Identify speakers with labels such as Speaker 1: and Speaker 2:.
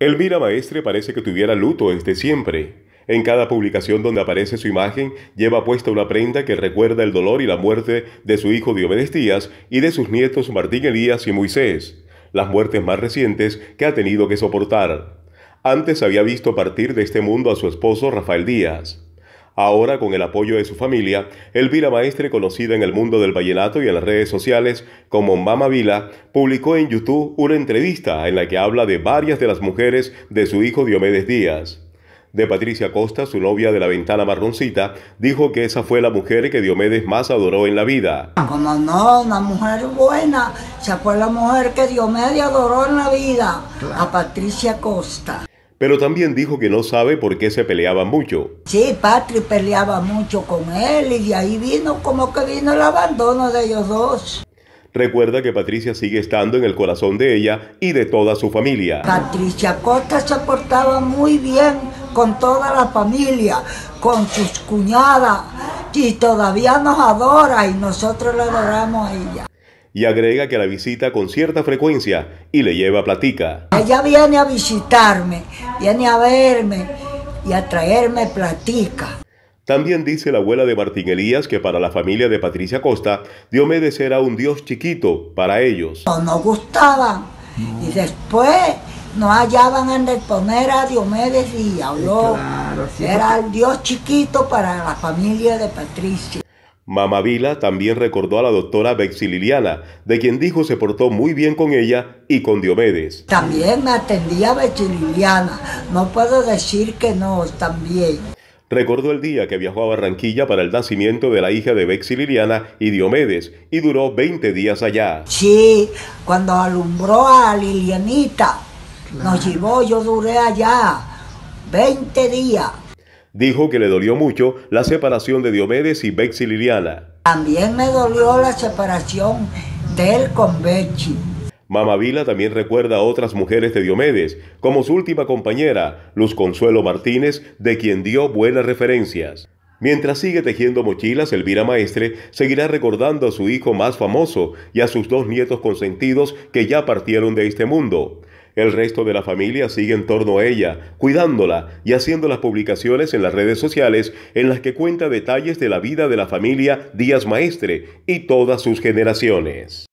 Speaker 1: Elvira Maestre parece que tuviera luto desde siempre. En cada publicación donde aparece su imagen, lleva puesta una prenda que recuerda el dolor y la muerte de su hijo Diomedes Díaz y de sus nietos Martín Elías y Moisés, las muertes más recientes que ha tenido que soportar. Antes había visto partir de este mundo a su esposo Rafael Díaz. Ahora, con el apoyo de su familia, Elvira Maestre, conocida en el mundo del vallenato y en las redes sociales como Mama Vila, publicó en YouTube una entrevista en la que habla de varias de las mujeres de su hijo Diomedes Díaz. De Patricia Costa, su novia de la ventana marroncita, dijo que esa fue la mujer que Diomedes más adoró en la vida.
Speaker 2: Como no, una mujer buena, esa fue la mujer que Diomedes adoró en la vida, a Patricia Costa
Speaker 1: pero también dijo que no sabe por qué se peleaban mucho.
Speaker 2: Sí, Patri peleaba mucho con él y de ahí vino como que vino el abandono de
Speaker 1: ellos dos. Recuerda que Patricia sigue estando en el corazón de ella y de toda su familia.
Speaker 2: Patricia Costa se portaba muy bien con toda la familia, con sus cuñadas y todavía nos adora y nosotros la adoramos a ella
Speaker 1: y agrega que la visita con cierta frecuencia y le lleva platica.
Speaker 2: Ella viene a visitarme, viene a verme y a traerme platica.
Speaker 1: También dice la abuela de Martín Elías que para la familia de Patricia Costa, Diomedes era un dios chiquito para ellos.
Speaker 2: No nos gustaban y después no hallaban en poner a Diomedes y habló. era el dios chiquito para la familia de Patricia.
Speaker 1: Mamavila también recordó a la doctora Bexililiana, de quien dijo se portó muy bien con ella y con Diomedes.
Speaker 2: También me atendía Bexililiana, no puedo decir que no, también.
Speaker 1: Recordó el día que viajó a Barranquilla para el nacimiento de la hija de Bexililiana y Diomedes y duró 20 días allá. Sí,
Speaker 2: cuando alumbró a Lilianita, nos llevó, yo duré allá 20 días
Speaker 1: dijo que le dolió mucho la separación de Diomedes y Bexi Liliana.
Speaker 2: También me dolió la separación del él con Vila
Speaker 1: Mamavila también recuerda a otras mujeres de Diomedes, como su última compañera, Luz Consuelo Martínez, de quien dio buenas referencias. Mientras sigue tejiendo mochilas, Elvira Maestre seguirá recordando a su hijo más famoso y a sus dos nietos consentidos que ya partieron de este mundo. El resto de la familia sigue en torno a ella, cuidándola y haciendo las publicaciones en las redes sociales en las que cuenta detalles de la vida de la familia Díaz Maestre y todas sus generaciones.